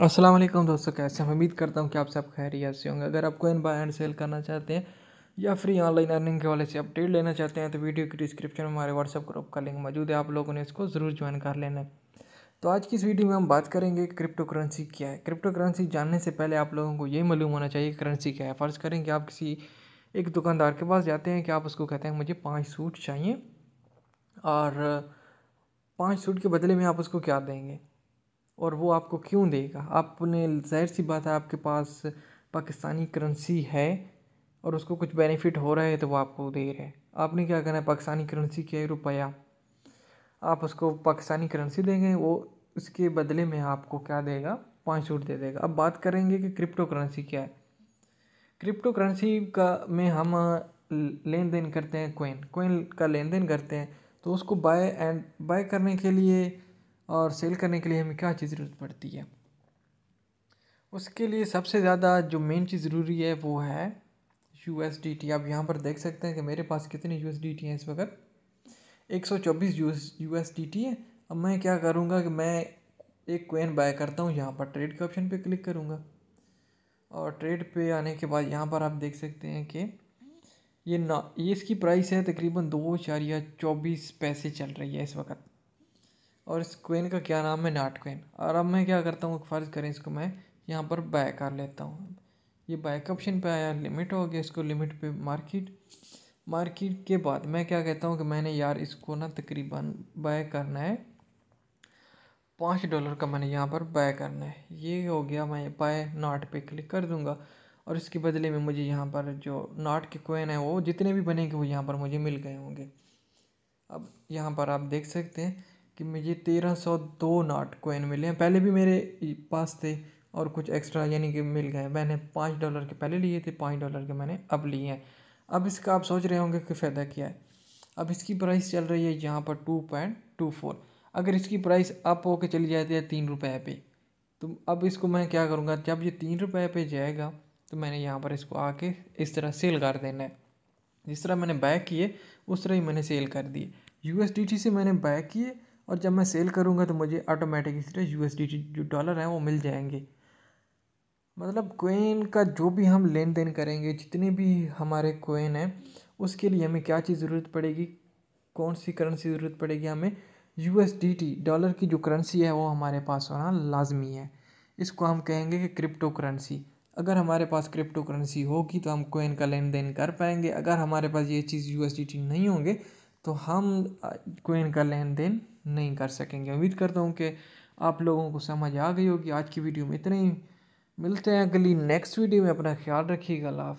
अस्सलाम वालेकुम दोस्तों कैसे हैं उम्मीद करता हूँ कि आप सब खैरियत से होंगे अगर आप कोई बाय एंड सेल करना चाहते हैं या फ्री ऑनलाइन अर्निंग के वाले से अपडेट लेना चाहते हैं तो वीडियो की डिस्क्रिप्शन में हमारे व्हाट्सअप ग्रुप का लिंक मौजूद है आप लोगों ने इसको ज़रूर ज्वाइन कर लेना है तो आज की इस वीडियो में हम बात करेंगे क्रिप्टो करेंसी क्या है क्रिप्टो करेंसी जानने से पहले आप लोगों को ये मालूम होना चाहिए करेंसी क्या है फ़र्ज़ करें कि आप किसी एक दुकानदार के पास जाते हैं कि आप उसको कहते हैं मुझे पाँच सूट चाहिए और पाँच सूट के बदले में आप उसको क्या देंगे और वो आपको क्यों देगा आपने ज़ाहिर सी बात है आपके पास पाकिस्तानी करेंसी है और उसको कुछ बेनिफिट हो रहा है तो वो आपको दे रहा है आपने क्या करना है पाकिस्तानी करेंसी के रुपया आप उसको पाकिस्तानी करेंसी देंगे वो उसके बदले में आपको क्या देगा पाँच सूट दे देगा अब बात करेंगे कि क्रिप्टो करेंसी क्या है क्रिप्टो करेंसी का में हम लेन देन करते हैं कोइन कोइन का लेन देन करते हैं तो उसको बाय एंड बाय करने के लिए और सेल करने के लिए हमें क्या चीज़ ज़रूरत पड़ती है उसके लिए सबसे ज़्यादा जो मेन चीज़ ज़रूरी है वो है यू एस डी टी आप यहाँ पर देख सकते हैं कि मेरे पास कितने यू एस डी टी हैं इस वक्त एक सौ चौबीस U S U S D T है अब मैं क्या करूँगा कि मैं एक कोइन बाय करता हूँ यहाँ पर ट्रेड के ऑप्शन पे क्लिक करूँगा और ट्रेड पे आने के बाद यहाँ पर आप देख सकते हैं कि ये ना ये इसकी प्राइस है तकरीबन दो चार या चौबीस पैसे चल रही है इस वक्त और इस क्वीन का क्या नाम है नाट क्वीन और अब मैं क्या करता हूँ फ़र्ज़ करें इसको मैं यहाँ पर बाय कर लेता हूँ ये बाय ऑप्शन पे आया लिमिट हो गया इसको लिमिट पे मार्केट मार्केट के बाद मैं क्या कहता हूँ कि मैंने यार इसको ना तकरीबन बाय करना है पाँच डॉलर का मैंने यहाँ पर बाय करना है ये हो गया मैं बाय नाट पे क्लिक कर दूँगा और इसके बदले में मुझे यहाँ पर जो नाट के कोइन है वो जितने भी बनेंगे वो यहाँ पर मुझे मिल गए होंगे अब यहाँ पर आप देख सकते हैं कि मुझे तेरह सौ दो नाट कोइन मिले हैं पहले भी मेरे पास थे और कुछ एक्स्ट्रा यानी कि मिल गए मैंने पाँच डॉलर के पहले लिए थे पाँच डॉलर के मैंने अब लिए हैं अब इसका आप सोच रहे होंगे कि फ़ायदा क्या है अब इसकी प्राइस चल रही है यहाँ पर टू पॉइंट टू फोर अगर इसकी प्राइस अप होकर चली जाती है तीन रुपये पे तो अब इसको मैं क्या करूँगा जब ये तीन रुपये पे जाएगा तो मैंने यहाँ पर इसको आके इस तरह सेल कर देना है जिस तरह मैंने बाय किए उस तरह ही मैंने सेल कर दिए यू से मैंने बाय किए और जब मैं सेल करूँगा तो मुझे ऑटोमेटिक इस तरह यू जो डॉलर हैं वो मिल जाएंगे मतलब कोइन का जो भी हम लेन देन करेंगे जितने भी हमारे कोइन हैं उसके लिए हमें क्या चीज़ ज़रूरत पड़ेगी कौन सी करेंसी ज़रूरत पड़ेगी हमें यू डॉलर की जो करेंसी है वो हमारे पास होना लाजमी है इसको हम कहेंगे कि क्रिप्टो करेंसी अगर हमारे पास क्रिप्टो करेंसी होगी तो हम कोइन का लेन देन कर पाएंगे अगर हमारे पास ये चीज़ यू नहीं होंगे तो हम कोइन का लेन देन नहीं कर सकेंगे उम्मीद करता हूँ कि आप लोगों को समझ आ गई होगी आज की वीडियो में इतने ही मिलते हैं अगली नेक्स्ट वीडियो में अपना ख्याल रखिएगा लाभ